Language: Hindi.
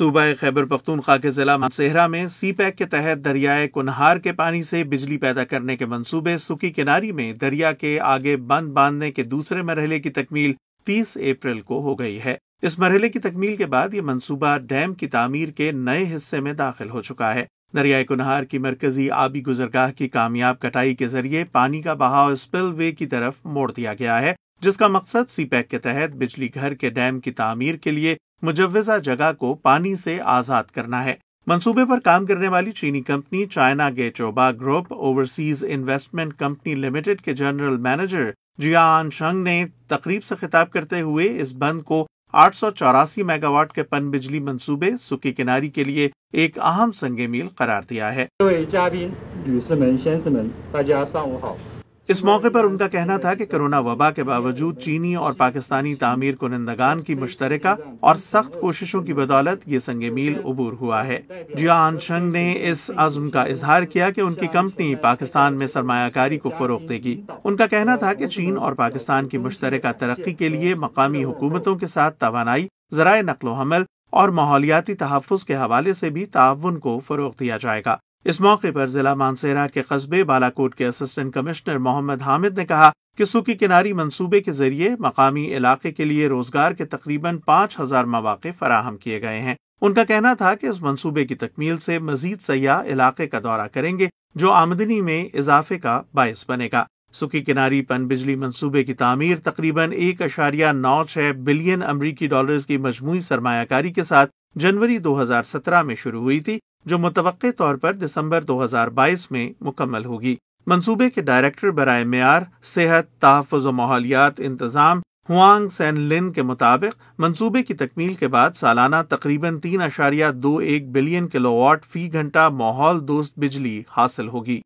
सूबा खैबर पख्तूनख्वा के जिला मानसेहरा में सी पैक के तहत दरियाए कुनहार के पानी से बिजली पैदा करने के मंसूबे सुखी किनारी में दरिया के आगे बंद बांधने के दूसरे मरहले की तकमील 30 अप्रैल को हो गई है इस मरहले की तकमील के बाद ये मंसूबा डैम की तामीर के नए हिस्से में दाखिल हो चुका है दरियाए कुनहार की मरकजी आबी गुजरगाह की कामयाब कटाई के जरिए पानी का बहाव स्पिल वे की तरफ मोड़ दिया गया है जिसका मकसद सी पैक के तहत बिजली घर के डैम की तामीर के लिए मुजवजा जगह को पानी से आजाद करना है मंसूबे पर काम करने वाली चीनी company China Gezhouba group overseas investment company limited के जनरल मैनेजर जियान शंग ने तकरीब से खिताब करते हुए इस बंद को आठ मेगावाट के पन बिजली मंसूबे सुखी किनारी के लिए एक अहम संगे मील करार दिया है इस मौके पर उनका कहना था कि कोरोना वबा के बावजूद चीनी और पाकिस्तानी तामीर कुनंदगान की मुश्तर और सख्त कोशिशों की बदौलत ये संग मील अबूर हुआ है जिया आनशंग ने इस आजम का इजहार किया कि उनकी कंपनी पाकिस्तान में सरमाकारी को फरोख देगी उनका कहना था कि चीन और पाकिस्तान की मुश्तर तरक्की के लिए मकामी हुकूमतों के साथ तोानाई जराये नकलो हमल और माहौलियाती तहफ़ के हवाले से भी ताउन को फ़रोग दिया जाएगा इस मौके पर जिला मानसेरा के कस्बे बालाकोट के असिस्टेंट कमिश्नर मोहम्मद हामिद ने कहा कि सुखी किनारी मंसूबे के जरिए मकामी इलाके के लिए रोजगार के तकरीबन पाँच हजार मौाक़े फराहम किए गए हैं उनका कहना था कि इस मंसूबे की तकमील से मजीद सयाह इलाके का दौरा करेंगे जो आमदनी में इजाफे का बायस बनेगा सुखी किनारी पन बिजली मंसूबे की तमीर तकरीबन एक अशारिया नौ छह बिलियन अमरीकी डॉलर की मजमू सरमाकारी के साथ जनवरी 2017 में शुरू हुई थी जो मुतव तौर पर दिसंबर 2022 में मुकम्मल होगी मंसूबे के डायरेक्टर बरए मैार सेहत तहफ़ माहौलियात इंतज़ाम हुआंग सैन लिन के मुताबिक मंसूबे की तकमील के बाद सालाना तकरीबन तीन अशारिया दो एक बिलियन किलोवाट फी घंटा माहौल दोस्त बिजली हासिल होगी